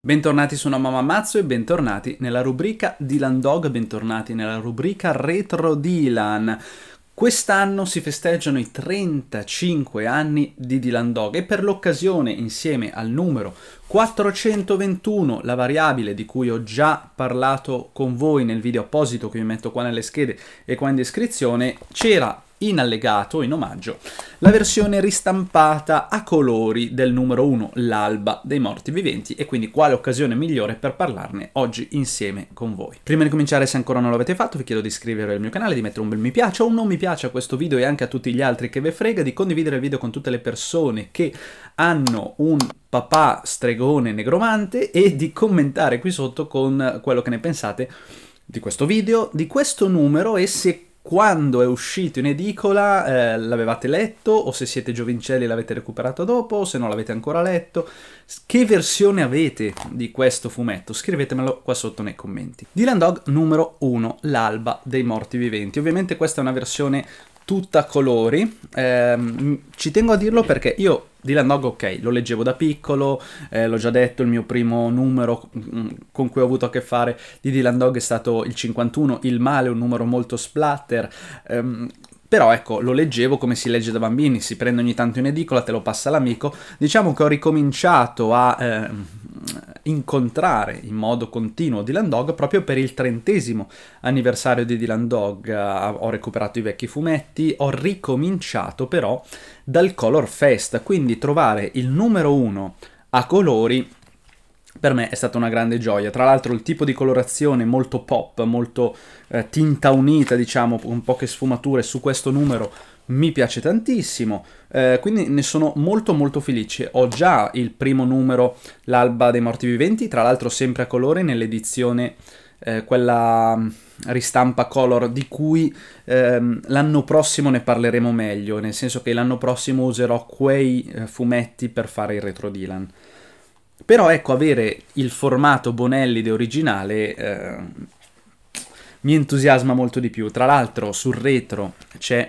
Bentornati su No Mamma Mazzo e bentornati nella rubrica Dylan Dog, bentornati nella rubrica Retro Dylan. Quest'anno si festeggiano i 35 anni di Dylan Dog e per l'occasione insieme al numero 421, la variabile di cui ho già parlato con voi nel video apposito che vi metto qua nelle schede e qua in descrizione, c'era in allegato, in omaggio, la versione ristampata a colori del numero 1, l'alba dei morti viventi, e quindi quale occasione migliore per parlarne oggi insieme con voi. Prima di cominciare, se ancora non l'avete fatto, vi chiedo di iscrivervi al mio canale, di mettere un bel mi piace o un non mi piace a questo video e anche a tutti gli altri che ve frega, di condividere il video con tutte le persone che hanno un papà stregone negromante e di commentare qui sotto con quello che ne pensate di questo video, di questo numero e se quando è uscito in edicola eh, l'avevate letto o se siete giovincelli l'avete recuperato dopo o se non l'avete ancora letto. Che versione avete di questo fumetto? Scrivetemelo qua sotto nei commenti. Dylan Dog numero 1, L'alba dei morti viventi. Ovviamente questa è una versione tutta colori. Eh, ci tengo a dirlo perché io Dylan Dog, ok, lo leggevo da piccolo, eh, l'ho già detto, il mio primo numero mm, con cui ho avuto a che fare di Dylan Dog è stato il 51, Il Male, un numero molto splatter. Ehm, però ecco, lo leggevo come si legge da bambini, si prende ogni tanto in edicola, te lo passa l'amico. Diciamo che ho ricominciato a eh, Mm, incontrare in modo continuo Dylan Dog proprio per il trentesimo anniversario di Dylan Dog. Eh, ho recuperato i vecchi fumetti, ho ricominciato però dal Color Fest, quindi trovare il numero uno a colori per me è stata una grande gioia. Tra l'altro il tipo di colorazione molto pop, molto eh, tinta unita, diciamo, con poche sfumature su questo numero mi piace tantissimo, eh, quindi ne sono molto molto felice. Ho già il primo numero, l'alba dei morti viventi, tra l'altro sempre a colore nell'edizione eh, quella mm, ristampa color di cui ehm, l'anno prossimo ne parleremo meglio, nel senso che l'anno prossimo userò quei eh, fumetti per fare il retro Dylan. Però ecco, avere il formato Bonellide originale eh, mi entusiasma molto di più. Tra l'altro sul retro c'è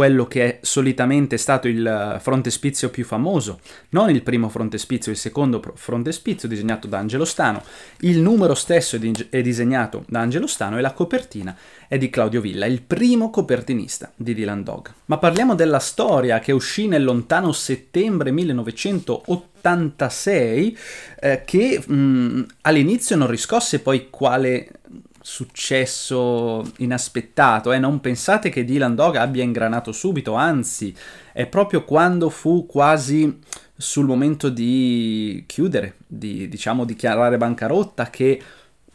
quello che è solitamente stato il eh, frontespizio più famoso, non il primo frontespizio, il secondo frontespizio disegnato da Angelo Stano, il numero stesso è disegnato da Angelo Stano e la copertina è di Claudio Villa, il primo copertinista di Dylan Dog. Ma parliamo della storia che uscì nel lontano settembre 1986 eh, che mh, mm, all'inizio non riscosse poi quale successo inaspettato. Eh? Non pensate che Dylan Dog abbia ingranato subito, anzi, è proprio quando fu quasi sul momento di chiudere, di diciamo dichiarare bancarotta, che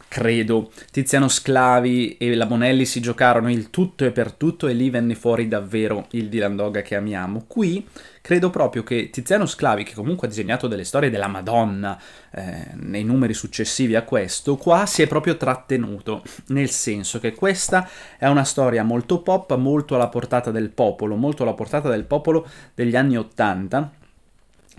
credo Tiziano Sclavi e la Bonelli si giocarono il tutto e per tutto e lì venne fuori davvero il Dylan Dog che amiamo. Qui credo proprio che Tiziano Sclavi, che comunque ha disegnato delle storie della Madonna eh, nei numeri successivi a questo, qua si è proprio trattenuto, nel senso che questa è una storia molto pop, molto alla portata del popolo, molto alla portata del popolo degli anni Ottanta,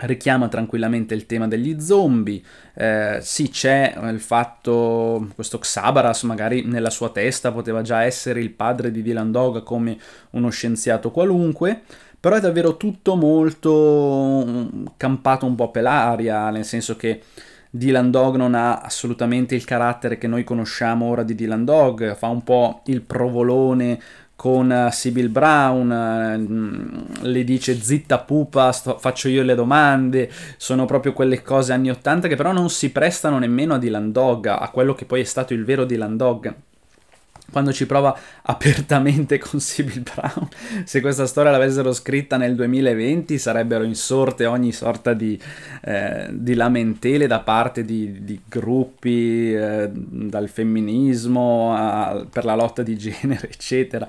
richiama tranquillamente il tema degli zombie, eh, sì c'è il fatto, questo Xabaras magari nella sua testa poteva già essere il padre di Dylan Dog come uno scienziato qualunque, però è davvero tutto molto mm, campato un po' per l'aria, nel senso che Dylan Dog non ha assolutamente il carattere che noi conosciamo ora di Dylan Dog, fa un po' il provolone con eh, Sibyl Brown, eh, mm, le dice zitta pupa, sto, faccio io le domande, sono proprio quelle cose anni 80 che però non si prestano nemmeno a Dylan Dog, a quello che poi è stato il vero Dylan Dog quando ci prova apertamente con Sibyl Brown. Se questa storia l'avessero scritta nel 2020 sarebbero insorte ogni sorta di, eh, di lamentele da parte di, di gruppi, eh, dal femminismo a, per la lotta di genere, eccetera.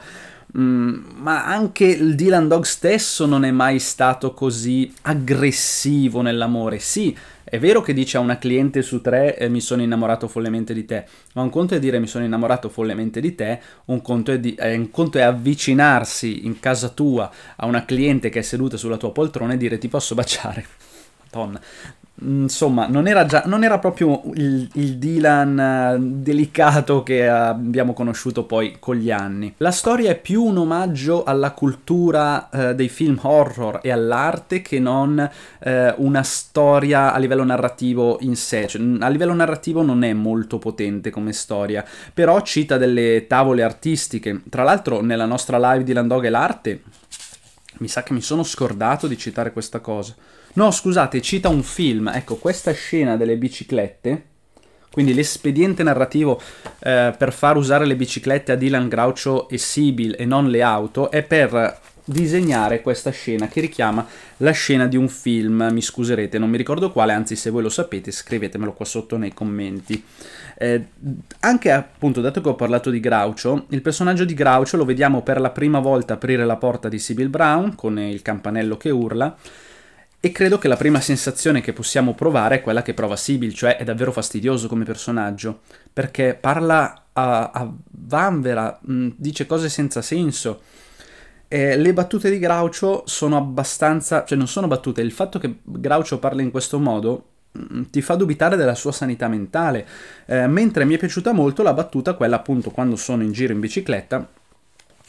Mm, ma anche il Dylan Dog stesso non è mai stato così aggressivo nell'amore. Sì, è vero che dice a una cliente su tre eh, mi sono innamorato follemente di te, ma un conto è dire mi sono innamorato follemente di te, un conto, di, eh, un conto è, avvicinarsi in casa tua a una cliente che è seduta sulla tua poltrona e dire ti posso baciare. Madonna, Mm, insomma, non era, già, non era proprio il, il, Dylan eh, delicato che eh, abbiamo conosciuto poi con gli anni. La storia è più un omaggio alla cultura eh, dei film horror e all'arte che non eh, una storia a livello narrativo in sé. Cioè, a livello narrativo non è molto potente come storia, però cita delle tavole artistiche. Tra l'altro nella nostra live di Landog e l'arte mi sa che mi sono scordato di citare questa cosa. No, scusate, cita un film. Ecco, questa scena delle biciclette. Quindi l'espediente narrativo eh, per far usare le biciclette a Dylan Groucho e Sibyl e non le auto è per disegnare questa scena che richiama la scena di un film, mi scuserete, non mi ricordo quale, anzi se voi lo sapete scrivetemelo qua sotto nei commenti. Eh, anche appunto, dato che ho parlato di Groucho, il personaggio di Groucho lo vediamo per la prima volta aprire la porta di Sybil Brown con il campanello che urla. E credo che la prima sensazione che possiamo provare è quella che prova Sibyl, cioè è davvero fastidioso come personaggio, perché parla a, a vanvera, mh, dice cose senza senso, eh, le battute di Groucho sono abbastanza... cioè non sono battute, il fatto che Groucho parli in questo modo mm, ti fa dubitare della sua sanità mentale, eh, mentre mi è piaciuta molto la battuta, quella appunto quando sono in giro in bicicletta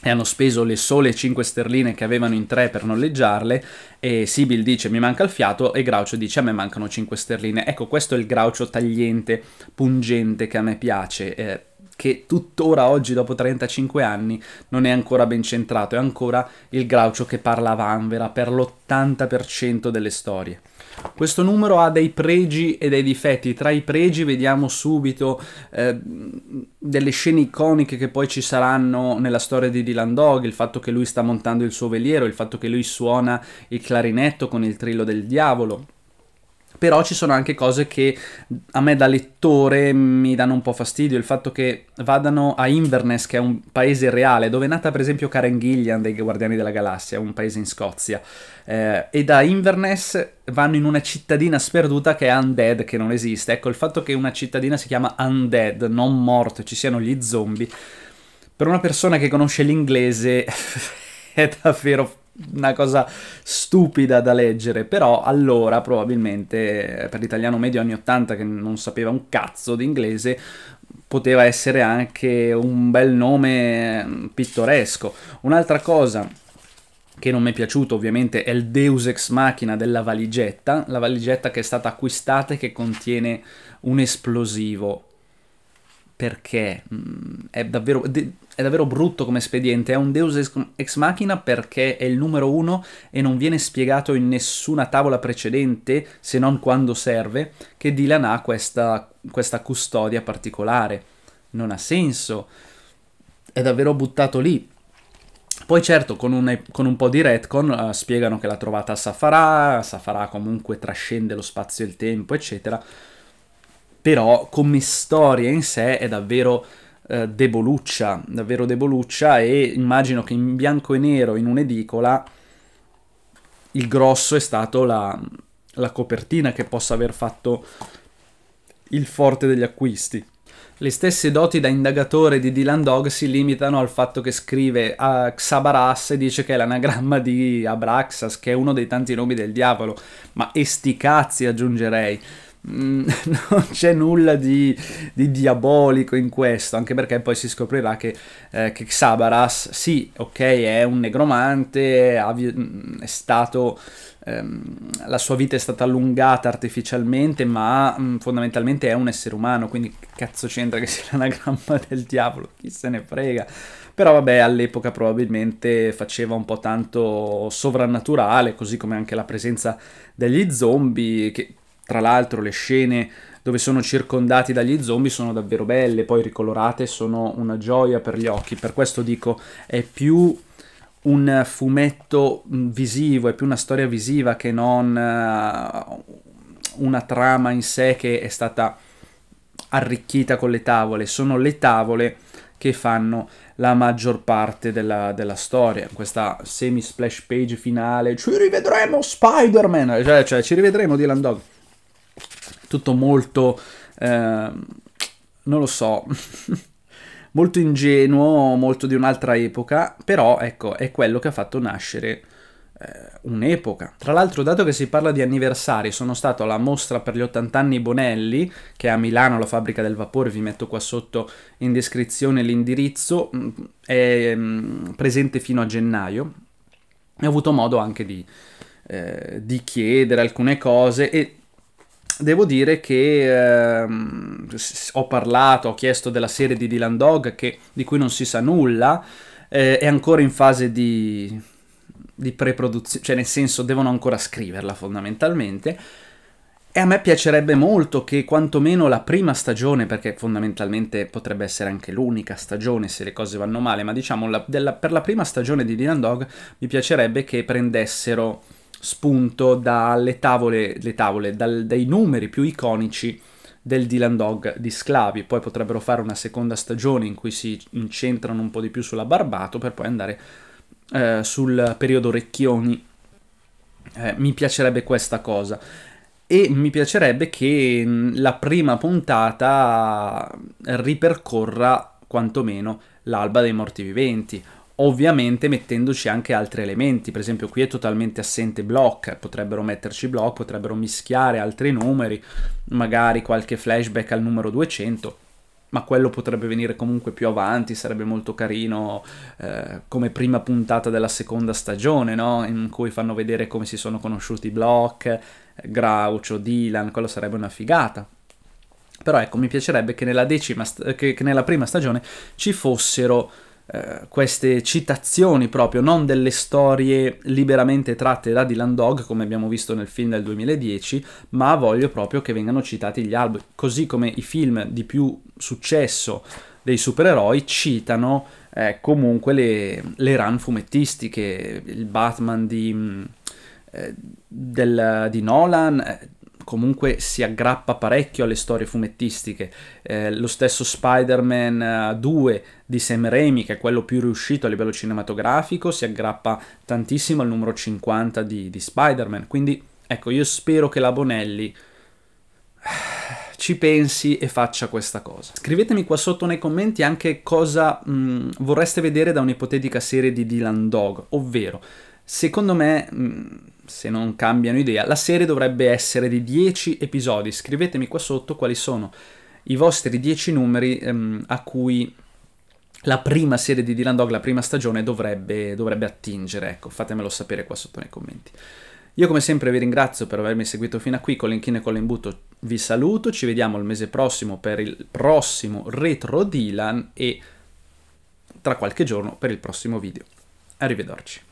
e hanno speso le sole 5 sterline che avevano in tre per noleggiarle e Sibyl dice mi manca il fiato e Groucho dice a me mancano 5 sterline. Ecco questo è il Groucho tagliente, pungente che a me piace, eh, che tuttora oggi dopo 35 anni non è ancora ben centrato, è ancora il Groucho che parla a vanvera per l'80% delle storie. Questo numero ha dei pregi e dei difetti, tra i pregi vediamo subito eh, delle scene iconiche che poi ci saranno nella storia di Dylan Dog, il fatto che lui sta montando il suo veliero, il fatto che lui suona il clarinetto con il trillo del diavolo però ci sono anche cose che a me da lettore mi danno un po' fastidio, il fatto che vadano a Inverness, che è un paese reale, dove è nata per esempio Karen Gillian dei Guardiani della Galassia, un paese in Scozia, eh, e da Inverness vanno in una cittadina sperduta che è undead, che non esiste. Ecco, il fatto che una cittadina si chiama undead, non morto, ci siano gli zombie, per una persona che conosce l'inglese è davvero una cosa stupida da leggere, però allora probabilmente eh, per l'italiano medio anni 80 che non sapeva un cazzo di inglese poteva essere anche un bel nome mm, pittoresco. Un'altra cosa che non mi è piaciuto ovviamente è il Deus Ex Machina della valigetta, la valigetta che è stata acquistata e che contiene un esplosivo. Perché? Mm, è davvero è davvero brutto come spediente, è un deus ex machina perché è il numero uno e non viene spiegato in nessuna tavola precedente, se non quando serve, che Dylan ha questa, questa custodia particolare. Non ha senso, è davvero buttato lì. Poi certo, con un, con un po' di retcon uh, spiegano che l'ha trovata a Safara, Safara comunque trascende lo spazio e il tempo, eccetera. Però come storia in sé è davvero eh, deboluccia, davvero deboluccia e immagino che in bianco e nero in un'edicola il grosso è stato la, la copertina che possa aver fatto il forte degli acquisti. Le stesse doti da indagatore di Dylan Dog si limitano al fatto che scrive a Xabaras e dice che è l'anagramma di Abraxas, che è uno dei tanti nomi del diavolo, ma esticazzi aggiungerei. Mm, non c'è nulla di, di, diabolico in questo, anche perché poi si scoprirà che, eh, che Xabaras, sì, ok, è un negromante, mm, è stato, ehm, la sua vita è stata allungata artificialmente, ma mh, mm, fondamentalmente è un essere umano, quindi cazzo c'entra che sia l'anagramma del diavolo, chi se ne frega. Però vabbè, all'epoca probabilmente faceva un po' tanto sovrannaturale, così come anche la presenza degli zombie, che tra l'altro le scene dove sono circondati dagli zombie sono davvero belle, poi ricolorate sono una gioia per gli occhi, per questo dico è più un fumetto visivo, è più una storia visiva che non eh, una trama in sé che è stata arricchita con le tavole, sono le tavole che fanno la maggior parte della, della storia, questa semi splash page finale, ci rivedremo Spider-Man, cioè, cioè ci rivedremo Dylan Dog tutto molto, eh, non lo so, molto ingenuo, molto di un'altra epoca, però ecco, è quello che ha fatto nascere eh, un'epoca. Tra l'altro, dato che si parla di anniversari, sono stato alla mostra per gli 80 anni Bonelli, che è a Milano, la fabbrica del vapore, vi metto qua sotto in descrizione l'indirizzo, mm, è mm, presente fino a gennaio, e ho avuto modo anche di, eh, di chiedere alcune cose e devo dire che ehm, ho parlato, ho chiesto della serie di Dylan Dog che, di cui non si sa nulla, eh, è ancora in fase di, di preproduzione, cioè nel senso devono ancora scriverla fondamentalmente. E a me piacerebbe molto che quantomeno la prima stagione, perché fondamentalmente potrebbe essere anche l'unica stagione se le cose vanno male, ma diciamo la, della, per la prima stagione di Dylan Dog mi piacerebbe che prendessero spunto dalle tavole, tavole dal, dai numeri più iconici del Dylan Dog di Sclavi, poi potrebbero fare una seconda stagione in cui si incentrano un po' di più sulla Barbato per poi andare eh, sul periodo Orecchioni. Eh, mi piacerebbe questa cosa e mi piacerebbe che mm, la prima puntata ripercorra quantomeno l'alba dei morti viventi ovviamente mettendoci anche altri elementi, per esempio qui è totalmente assente block, potrebbero metterci block, potrebbero mischiare altri numeri, magari qualche flashback al numero 200, ma quello potrebbe venire comunque più avanti, sarebbe molto carino eh, come prima puntata della seconda stagione, no? in cui fanno vedere come si sono conosciuti Block, Groucho, Dylan, quello sarebbe una figata. Però ecco, mi piacerebbe che nella, decima che, che nella prima stagione ci fossero eh, queste citazioni proprio, non delle storie liberamente tratte da Dylan Dog, come abbiamo visto nel film del 2010, ma voglio proprio che vengano citati gli album, così come i film di più successo dei supereroi citano eh, comunque le, le, run fumettistiche, il Batman di, mm, eh, del, di Nolan eh, comunque si aggrappa parecchio alle storie fumettistiche. Eh, lo stesso Spider-Man 2 eh, di Sam Raimi, che è quello più riuscito a livello cinematografico, si aggrappa tantissimo al numero 50 di, di Spider-Man. Quindi, ecco, io spero che la Bonelli eh, ci pensi e faccia questa cosa. Scrivetemi qua sotto nei commenti anche cosa mh, mm, vorreste vedere da un'ipotetica serie di Dylan Dog, ovvero, secondo me... Mh, mm, se non cambiano idea, la serie dovrebbe essere di 10 episodi. Scrivetemi qua sotto quali sono i vostri 10 numeri ehm, a cui la prima serie di Dylan Dog, la prima stagione, dovrebbe, dovrebbe attingere. Ecco, fatemelo sapere qua sotto nei commenti. Io come sempre vi ringrazio per avermi seguito fino a qui, con Kine e con l'imbuto vi saluto, ci vediamo il mese prossimo per il prossimo Retro Dylan e tra qualche giorno per il prossimo video. Arrivederci.